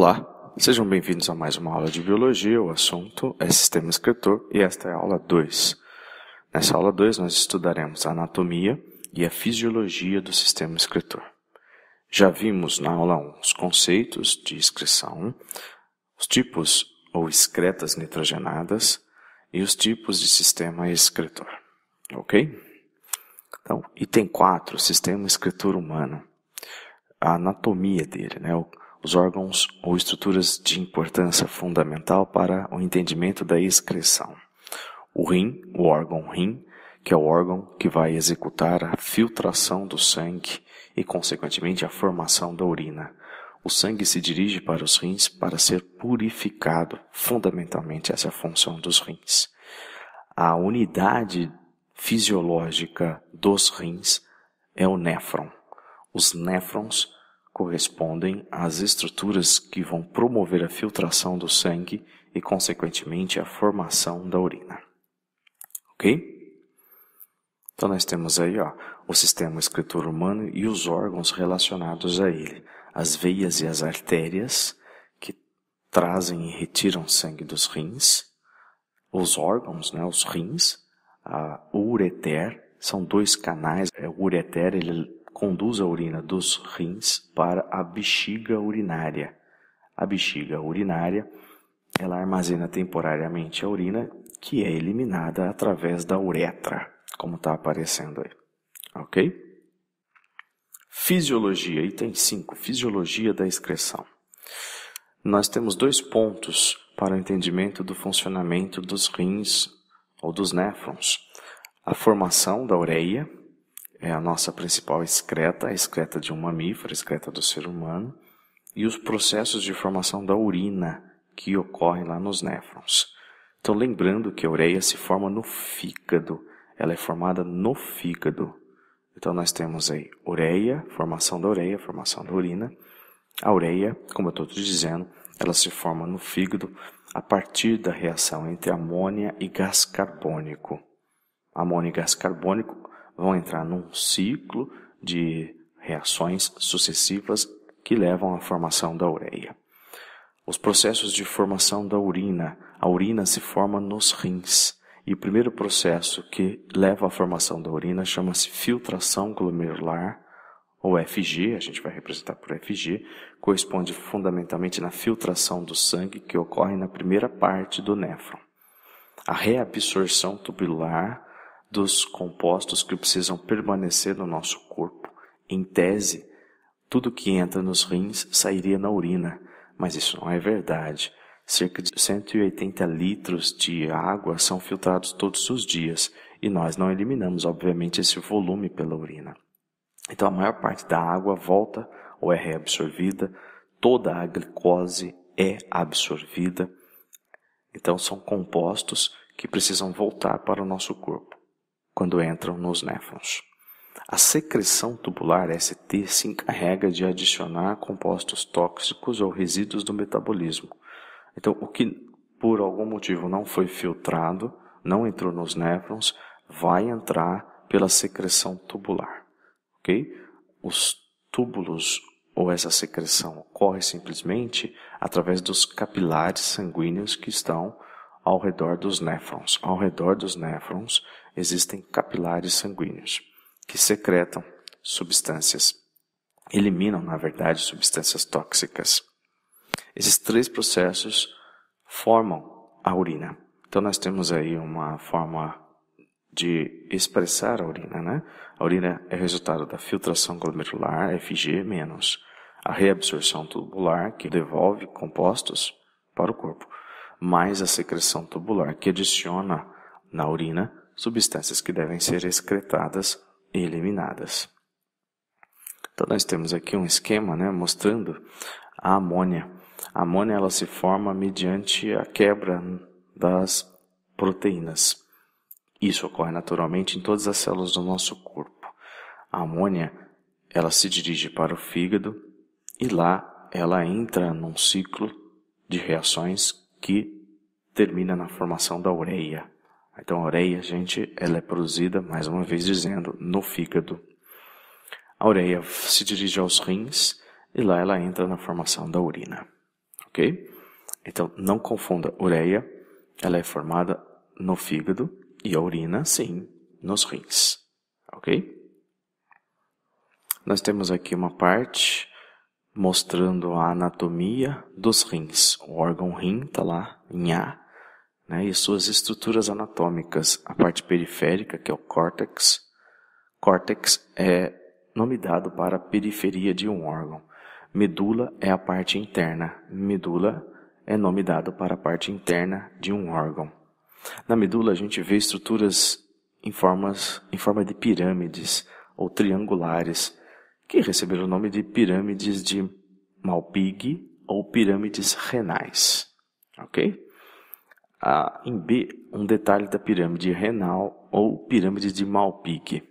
Olá, sejam bem-vindos a mais uma aula de biologia. O assunto é sistema excretor e esta é a aula 2. Nessa aula 2, nós estudaremos a anatomia e a fisiologia do sistema excretor. Já vimos na aula 1 um os conceitos de excreção, os tipos ou excretas nitrogenadas e os tipos de sistema excretor. Ok? Então, item 4, sistema excretor humano. A anatomia dele, né? O os órgãos ou estruturas de importância fundamental para o entendimento da excreção. O rim, o órgão rim, que é o órgão que vai executar a filtração do sangue e, consequentemente, a formação da urina. O sangue se dirige para os rins para ser purificado, fundamentalmente essa é a função dos rins. A unidade fisiológica dos rins é o néfron. Os néfrons correspondem às estruturas que vão promover a filtração do sangue e, consequentemente, a formação da urina. Ok? Então, nós temos aí ó, o sistema escritor humano e os órgãos relacionados a ele, as veias e as artérias que trazem e retiram sangue dos rins, os órgãos, né, os rins, a ureter, são dois canais, é, o ureter ele conduz a urina dos rins para a bexiga urinária. A bexiga urinária, ela armazena temporariamente a urina, que é eliminada através da uretra, como está aparecendo aí. Ok? Fisiologia, item 5, fisiologia da excreção. Nós temos dois pontos para o entendimento do funcionamento dos rins ou dos néfrons. A formação da ureia, é a nossa principal excreta, a excreta de um mamífero, a excreta do ser humano, e os processos de formação da urina que ocorrem lá nos néfrons. Então, lembrando que a ureia se forma no fígado, ela é formada no fígado. Então, nós temos aí ureia, formação da ureia, formação da urina. A ureia, como eu estou te dizendo, ela se forma no fígado a partir da reação entre amônia e gás carbônico. Amônia e gás carbônico vão entrar num ciclo de reações sucessivas que levam à formação da ureia. Os processos de formação da urina. A urina se forma nos rins. E o primeiro processo que leva à formação da urina chama-se filtração glomerular, ou FG, a gente vai representar por FG, corresponde fundamentalmente na filtração do sangue que ocorre na primeira parte do néfron. A reabsorção tubular dos compostos que precisam permanecer no nosso corpo. Em tese, tudo que entra nos rins sairia na urina, mas isso não é verdade. Cerca de 180 litros de água são filtrados todos os dias e nós não eliminamos, obviamente, esse volume pela urina. Então, a maior parte da água volta ou é reabsorvida, toda a glicose é absorvida. Então, são compostos que precisam voltar para o nosso corpo quando entram nos néfrons. A secreção tubular ST se encarrega de adicionar compostos tóxicos ou resíduos do metabolismo. Então, o que por algum motivo não foi filtrado, não entrou nos néfrons, vai entrar pela secreção tubular. Ok? Os túbulos ou essa secreção ocorre simplesmente através dos capilares sanguíneos que estão ao redor dos néfrons. Ao redor dos néfrons existem capilares sanguíneos que secretam substâncias, eliminam, na verdade, substâncias tóxicas. Esses três processos formam a urina. Então nós temos aí uma forma de expressar a urina, né? A urina é resultado da filtração glomerular, FG-, a reabsorção tubular, que devolve compostos para o corpo mais a secreção tubular, que adiciona na urina substâncias que devem ser excretadas e eliminadas. Então, nós temos aqui um esquema né, mostrando a amônia. A amônia ela se forma mediante a quebra das proteínas. Isso ocorre naturalmente em todas as células do nosso corpo. A amônia ela se dirige para o fígado e lá ela entra num ciclo de reações que termina na formação da ureia. Então, a ureia, gente, ela é produzida, mais uma vez dizendo, no fígado. A ureia se dirige aos rins e lá ela entra na formação da urina. Ok? Então, não confunda ureia, ela é formada no fígado e a urina, sim, nos rins. Ok? Nós temos aqui uma parte mostrando a anatomia dos rins. O órgão rim está lá em A, né, e suas estruturas anatômicas. A parte periférica, que é o córtex. Córtex é nome dado para a periferia de um órgão. Medula é a parte interna. Medula é nome dado para a parte interna de um órgão. Na medula a gente vê estruturas em, formas, em forma de pirâmides ou triangulares que receberam o nome de pirâmides de Malpighi ou pirâmides renais, ok? Ah, em B, um detalhe da pirâmide renal ou pirâmide de Malpighi.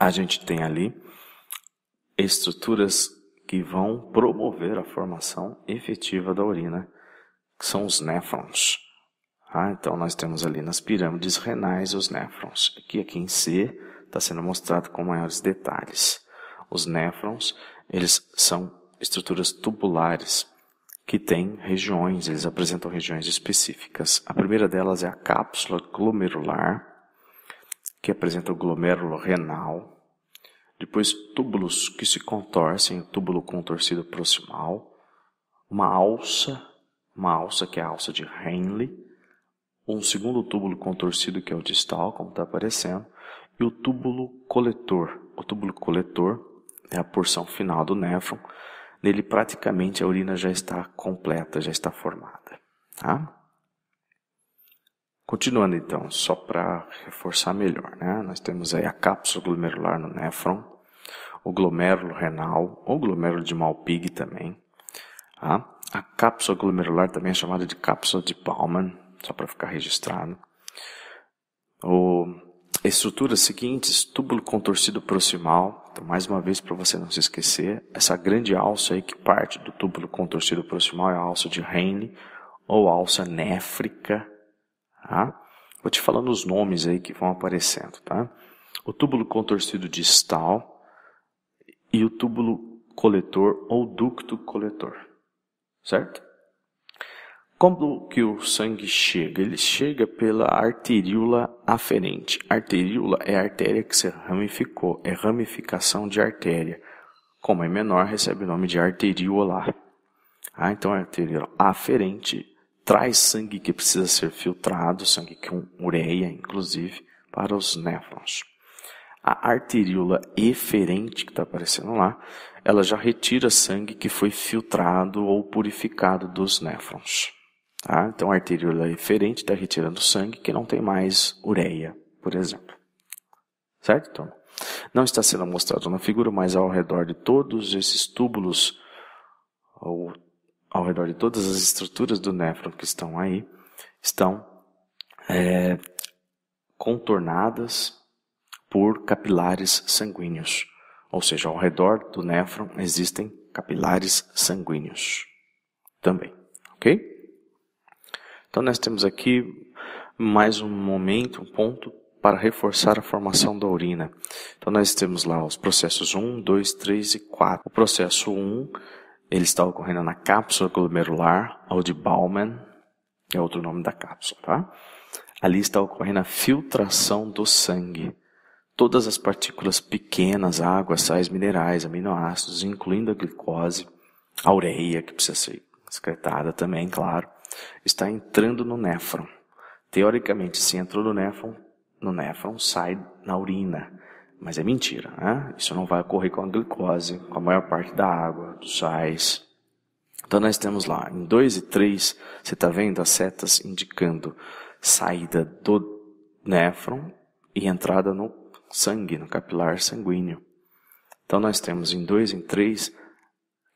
A gente tem ali estruturas que vão promover a formação efetiva da urina, que são os néfrons. Ah, então, nós temos ali nas pirâmides renais os néfrons, que aqui em C está sendo mostrado com maiores detalhes. Os néfrons, eles são estruturas tubulares que têm regiões, eles apresentam regiões específicas. A primeira delas é a cápsula glomerular, que apresenta o glomérulo renal. Depois, túbulos que se contorcem, o túbulo contorcido proximal. Uma alça, uma alça que é a alça de Henle. Um segundo túbulo contorcido, que é o distal, como está aparecendo. E o túbulo coletor. O túbulo coletor é a porção final do néfron. Nele praticamente a urina já está completa, já está formada. Tá? Continuando então, só para reforçar melhor, né? nós temos aí a cápsula glomerular no néfron, o glomérulo renal, o glomérulo de Malpighi também. Tá? A cápsula glomerular também é chamada de cápsula de Baumann, só para ficar registrado. O, estruturas seguintes, túbulo contorcido proximal, então, mais uma vez, para você não se esquecer, essa grande alça aí que parte do túbulo contorcido proximal é a alça de Henle ou alça néfrica. Tá? Vou te falando os nomes aí que vão aparecendo, tá? O túbulo contorcido distal e o túbulo coletor ou ducto coletor, certo? Como que o sangue chega? Ele chega pela arteríola aferente. Arteríola é a artéria que se ramificou, é ramificação de artéria. Como é menor, recebe o nome de arteríola. Ah, então a arteríola aferente traz sangue que precisa ser filtrado, sangue com ureia, inclusive, para os néfrons. A arteríola eferente, que está aparecendo lá, ela já retira sangue que foi filtrado ou purificado dos néfrons. Tá? Então, a arteríola eferente é está retirando sangue que não tem mais ureia, por exemplo. Certo? Então, não está sendo mostrado na figura, mas ao redor de todos esses túbulos, ou ao redor de todas as estruturas do néfron que estão aí, estão é, contornadas por capilares sanguíneos. Ou seja, ao redor do néfron existem capilares sanguíneos também, ok? Então, nós temos aqui mais um momento, um ponto para reforçar a formação da urina. Então, nós temos lá os processos 1, 2, 3 e 4. O processo 1 ele está ocorrendo na cápsula glomerular, ou de Baumann, é outro nome da cápsula, tá? Ali está ocorrendo a filtração do sangue. Todas as partículas pequenas, água, sais minerais, aminoácidos, incluindo a glicose, a ureia, que precisa ser excretada também, claro, está entrando no néfron. Teoricamente, se entrou no néfron, no néfron sai na urina. Mas é mentira, né? Isso não vai ocorrer com a glicose, com a maior parte da água, dos sais. Então nós temos lá, em 2 e 3, você está vendo as setas indicando saída do néfron e entrada no sangue, no capilar sanguíneo. Então nós temos em 2 e 3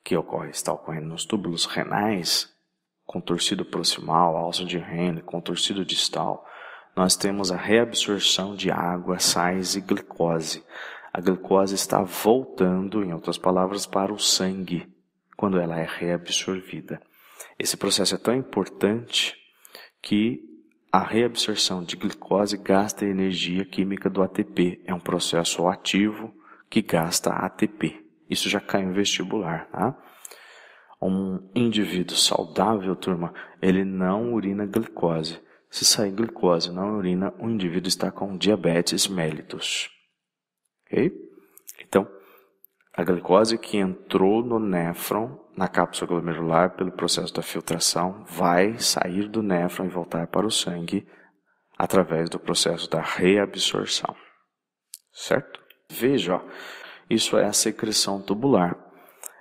que ocorre, está ocorrendo nos túbulos renais, contorcido proximal, alça de Henle, contorcido distal, nós temos a reabsorção de água, sais e glicose. A glicose está voltando, em outras palavras, para o sangue, quando ela é reabsorvida. Esse processo é tão importante que a reabsorção de glicose gasta a energia química do ATP. É um processo ativo que gasta ATP. Isso já cai em vestibular, tá? Um indivíduo saudável, turma, ele não urina glicose. Se sair glicose na urina, o indivíduo está com diabetes mellitus. Ok? Então, a glicose que entrou no néfron, na cápsula glomerular, pelo processo da filtração, vai sair do néfron e voltar para o sangue através do processo da reabsorção. Certo? Veja, ó, isso é a secreção tubular.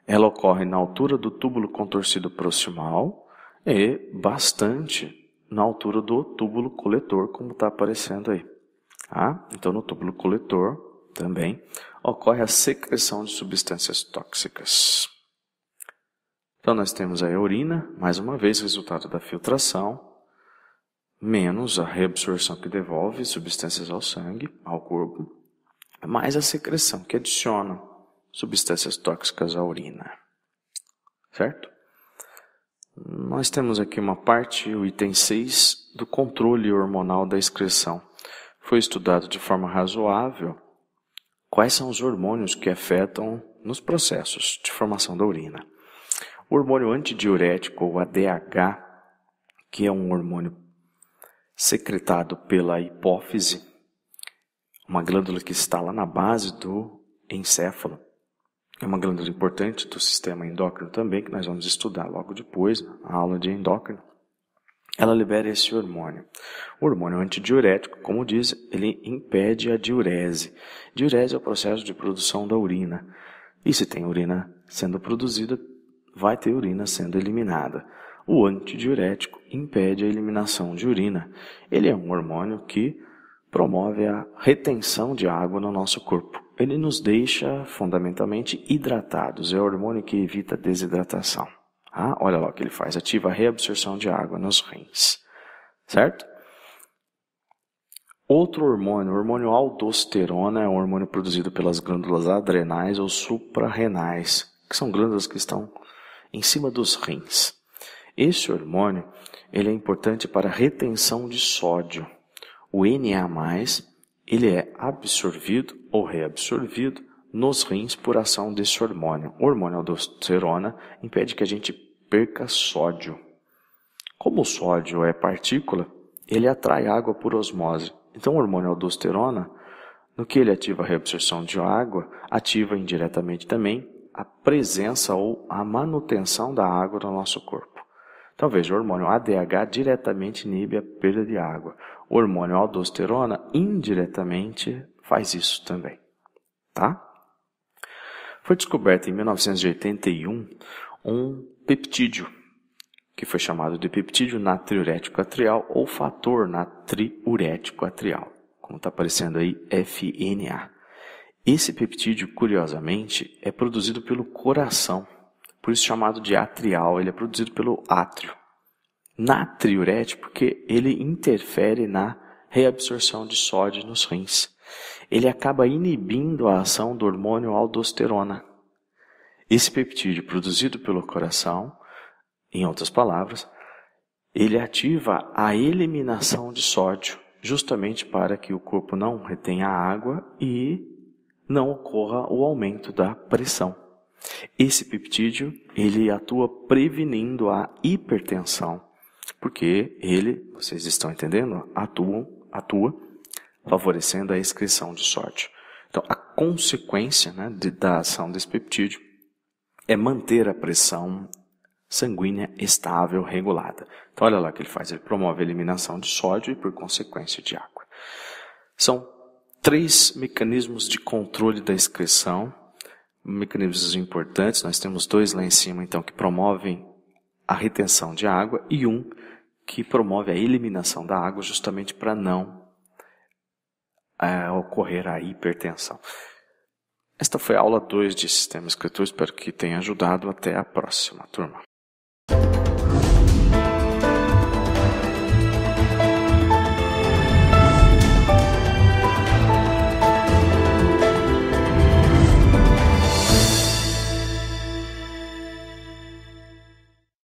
Ela ocorre na altura do túbulo contorcido proximal e bastante na altura do túbulo coletor, como está aparecendo aí. Tá? Então, no túbulo coletor também ocorre a secreção de substâncias tóxicas. Então, nós temos a urina, mais uma vez, resultado da filtração, menos a reabsorção que devolve substâncias ao sangue, ao corpo, mais a secreção que adiciona substâncias tóxicas à urina. Certo? Nós temos aqui uma parte, o item 6, do controle hormonal da excreção. Foi estudado de forma razoável quais são os hormônios que afetam nos processos de formação da urina. O hormônio antidiurético, ou ADH, que é um hormônio secretado pela hipófise, uma glândula que está lá na base do encéfalo, é uma glândula importante do sistema endócrino também, que nós vamos estudar logo depois, a aula de endócrino. Ela libera esse hormônio. O hormônio antidiurético, como diz, ele impede a diurese. Diurese é o processo de produção da urina. E se tem urina sendo produzida, vai ter urina sendo eliminada. O antidiurético impede a eliminação de urina. Ele é um hormônio que promove a retenção de água no nosso corpo. Ele nos deixa fundamentalmente hidratados, é o hormônio que evita desidratação. Ah, olha lá o que ele faz, ativa a reabsorção de água nos rins, certo? Outro hormônio, o hormônio aldosterona, é um hormônio produzido pelas glândulas adrenais ou suprarrenais, que são glândulas que estão em cima dos rins. Esse hormônio, ele é importante para a retenção de sódio o Na+, ele é absorvido ou reabsorvido nos rins por ação desse hormônio. O hormônio aldosterona impede que a gente perca sódio. Como o sódio é partícula, ele atrai água por osmose. Então, o hormônio aldosterona, no que ele ativa a reabsorção de água, ativa indiretamente também a presença ou a manutenção da água no nosso corpo. Talvez o hormônio ADH diretamente inibe a perda de água. O hormônio aldosterona indiretamente faz isso também, tá? Foi descoberto em 1981 um peptídeo que foi chamado de peptídeo natriurético atrial ou fator natriurético atrial, como está aparecendo aí FNA. Esse peptídeo, curiosamente, é produzido pelo coração por isso chamado de atrial, ele é produzido pelo átrio. Natriurete, porque ele interfere na reabsorção de sódio nos rins. Ele acaba inibindo a ação do hormônio aldosterona. Esse peptídeo produzido pelo coração, em outras palavras, ele ativa a eliminação de sódio, justamente para que o corpo não retenha água e não ocorra o aumento da pressão. Esse peptídeo, ele atua prevenindo a hipertensão, porque ele, vocês estão entendendo, atua, atua favorecendo a excreção de sódio. Então, a consequência né, de, da ação desse peptídeo é manter a pressão sanguínea estável, regulada. Então, olha lá o que ele faz: ele promove a eliminação de sódio e, por consequência, de água. São três mecanismos de controle da excreção mecanismos importantes, nós temos dois lá em cima, então, que promovem a retenção de água e um que promove a eliminação da água justamente para não é, ocorrer a hipertensão. Esta foi a aula 2 de Sistema Escritor, espero que tenha ajudado. Até a próxima, turma.